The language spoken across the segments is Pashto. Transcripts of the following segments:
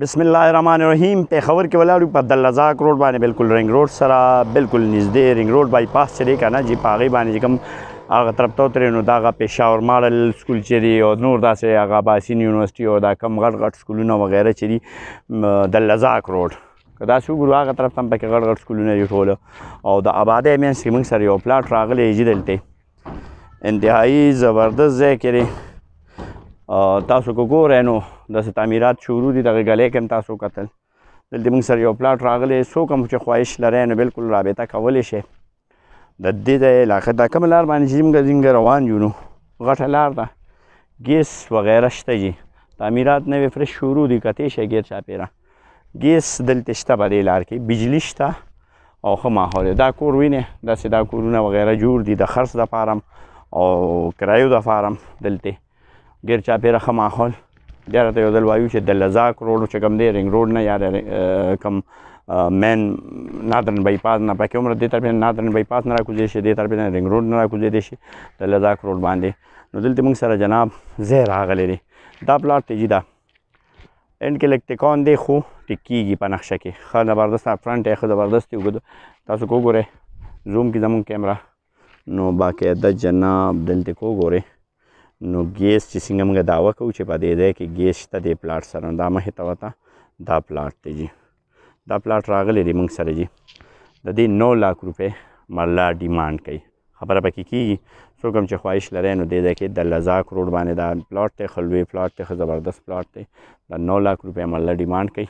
بسم الله الرحمن الرحیم پیښور کې ولاړو په دلزاک روډ باندې بالکل رنګ روډ سره بالکل نږدې رنګ روډ بای پاس چره کنه جی پاغي باندې کوم هغه طرف ته ترې نو داغه پېښور ماډل سکول چری او نور داسې هغه باسین یونیورسيټي او دا کم غټ غټ سکولونه وغیرہ چری دلزاک روډ کدا شو ګورو هغه طرف تم پکې غټ غټ سکولونه یو ټول او د آبادې مې سیمنګ سره یو پلاټ راغلی یی دلته انتهایی زبردست ځای کړي تاسو کو ګورئ نو داسې تعمیرات شروع دي دغه ګلې کې هم تاسو کتل دلته موږ سره یو پلاټ راغلی څوک هم چې خواهش لرئ نو بالکل رابطه کولی شئ د دې د علاقه دا کومه لار باندې چې موږ څنګه روان یو نو غټه لار ده ګیس وغیره شته جي تعمیرات نوې فرش شروع دي کتې شي ګیر چاپیره ګیس دلته شته په دې لار کې بجلی شته او ښه ماحول دا کور وینې داسې دا کورونه وغیره جوړ دي د خرڅ د فارم او کرایو د فارم دلته ګیر چاپېره ښه ماحول بیا راته یو ځل وایو چې د لزاک روډ چې کوم دی رنګ روډ نه یا کوم مین نادرن بای پاس نه پکې عمر دې طرف نه نادرن بای پاس نه راکوزې شي دې طرف نه رنګ روډ نه راکوزې دې شي د لزاک روډ باندې نو دلته موږ سره جناب زهر راغلی دی دا پلاټ تیجی ده اینډ کې لګ ټکان دی خو ټکیږي په نقشه کې ښه زبردست فرنټ یې ښه زبردست وګدو تاسو کو ګورئ زوم کې زمون کیمرا نو باقاعده جناب دلته کو ګورئ نو ګیس چې څنګه موږ داوا کوو چې په دې ځای کې ګیس شته د پلاټ سره دا مه ته وتا دا پلاټ دی جی دا پلاټ راغلی دی موږ سره جی د دې 9 لک روپې مرلا ډیماند کوي خبره پکې کیږي څوک هم چې خواهش لري نو دې ځای کې د لزا کروڑ باندې دا پلاټ ته خلوی پلاټ ته زبردست پلاټ دی دا 9 لک روپې مرلا ډیماند کوي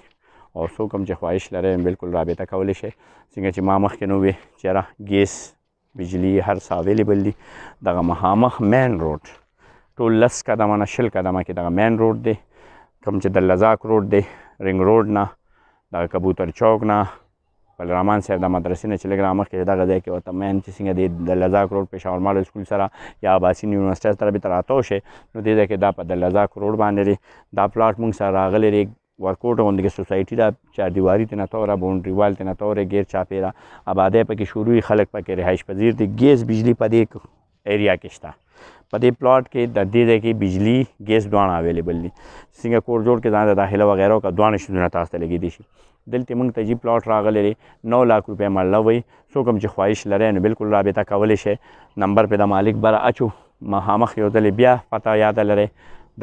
او څوک هم چې خواهش لري بالکل رابطه کولی شي څنګه چې ما مخکې نو وی چې را ګیس بجلی هر څه اویلیبل دي دغه مخامخ مین روډ ټول لس قدمه نه شل قدمه کې دغه مین روډ دی کوم چې د لزاک روډ دی رنګ روډ نه دغه کبوتر چوک نه بلرامان صاحب د مدرسې نه چې لږ رامخکې دغه ځای کې ورته مین چې څنګه دی د لزاک روډ پېښور مال سکول سره یا اباسین یونیورسټۍ سره به تر راتاو شي نو دې ځای کې دا په د لزاک روډ باندې دی دا پلاټ موږ سره راغلی دی ورکوټ غوندې کې سوسایټي دا چار دیواری تنه توره باونډري وال تنه توره غیر چاپیرا آبادې پکې شروعي خلک پکې رهائش پذیر دي ګیس بجلی پدې ایریا کې شته په دې پلاټ کې د دې ځای کې بجلی ګیس دوانه اویلیبل دي څنګه کور جوړ کې ځان د داخله وغیرہ کا دوانه شونه تاسو ته لګی دي شي دلته موږ ته جی پلاټ راغلی 9 لک روپے مال لوي سو کوم چې خواهش لري نو بالکل رابطه کولای شي نمبر په د مالک بر اچو ما هامخ یو دل بیا پتا یاد لري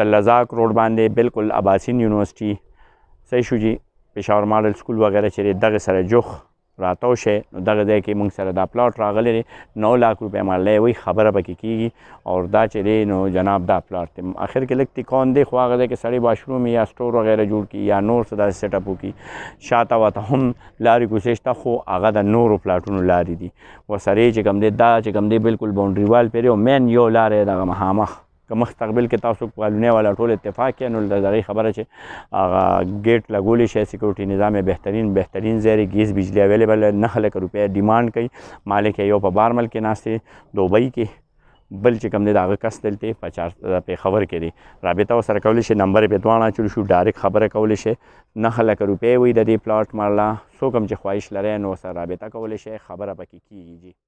د لزاک روډ باندې بالکل اباسین یونیورسيټي صحیح شو جی پېښور ماډل سکول وغیرہ چې دغه سره جوخ راتاو شي نو دغه ځای کې موږ سره دا پلاټ راغلی دی نو لاک روپۍ مالۍ وي خبره پکې کېږي او دا چې دی نو جناب دا پلاټ دی اخر کې لږ تکان دی خو هغه ځای کې سړی باشروم یا سټور وغیره جوړ کړي یا نور څه داسې سیټ اپ وکړي شاته ورته هم لارې کوڅې شته خو هغه د نورو پلاټونو لارې دي ورسره چې کوم دی دا چې کوم دی بالکل باونډري وال پرې او مین یو لارې دغه مخامخ که مستقبل کې تاسو قانوني والا ټول اتفاق کې نو دغه خبره چې هغه ګیټ لګولې شي سکیورټي نظام بهترین بهترین زیري ګیس بجلی اویلیبل نه خلک روپیا ډیماند کوي مالک یو په بارمل کې ناشته دوبۍ کې بل چې کوم دی دا کس دلته په چار په خبر کې دی رابطه وسره کول شي نمبر په دوانه چول شو ډایرک خبره کول شي نه خلک روپې وي د دې پلاټ مارلا سو کم چې خواهش لري نو سره رابطه کول شي خبره پکې کیږي